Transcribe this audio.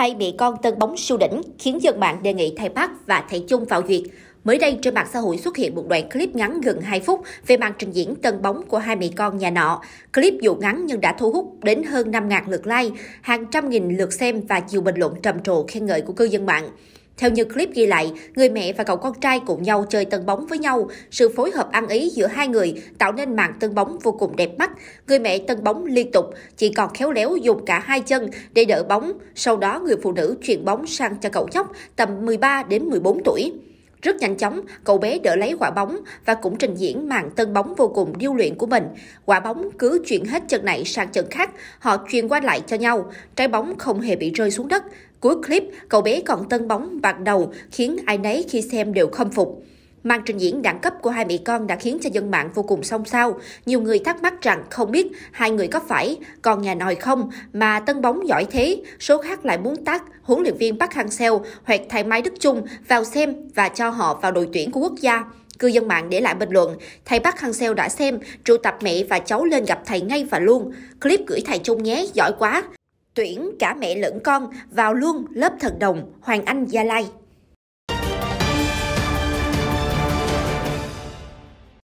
hay bị con tân bóng siêu đỉnh khiến dân mạng đề nghị thầy Park và thầy Chung vào duyệt. Mới đây trên mạng xã hội xuất hiện một đoạn clip ngắn gần 2 phút về màn trình diễn tân bóng của hai mẹ con nhà nọ. Clip dù ngắn nhưng đã thu hút đến hơn 5.000 lượt like, hàng trăm nghìn lượt xem và nhiều bình luận trầm trồ khen ngợi của cư dân mạng. Theo như clip ghi lại, người mẹ và cậu con trai cùng nhau chơi tân bóng với nhau. Sự phối hợp ăn ý giữa hai người tạo nên màn tân bóng vô cùng đẹp mắt. Người mẹ tân bóng liên tục, chỉ còn khéo léo dùng cả hai chân để đỡ bóng. Sau đó người phụ nữ chuyển bóng sang cho cậu nhóc tầm 13 đến 14 tuổi. Rất nhanh chóng, cậu bé đỡ lấy quả bóng và cũng trình diễn màn tân bóng vô cùng điêu luyện của mình. Quả bóng cứ chuyển hết chân này sang chân khác, họ truyền qua lại cho nhau, trái bóng không hề bị rơi xuống đất. Cuối clip, cậu bé còn tân bóng bằng đầu khiến ai nấy khi xem đều khâm phục. Màn trình diễn đẳng cấp của hai mẹ con đã khiến cho dân mạng vô cùng xôn xao. Nhiều người thắc mắc rằng không biết hai người có phải còn nhà nòi không mà tân bóng giỏi thế, số khác lại muốn tác huấn luyện viên Park Hang-seo hoặc thầy Mai Đức Chung vào xem và cho họ vào đội tuyển của quốc gia. Cư dân mạng để lại bình luận, thầy Park Hang-seo đã xem, trụ tập mẹ và cháu lên gặp thầy ngay và luôn. Clip gửi thầy Chung nhé, giỏi quá. Tuyển cả mẹ lẫn con vào luôn lớp thần đồng Hoàng Anh Gia Lai.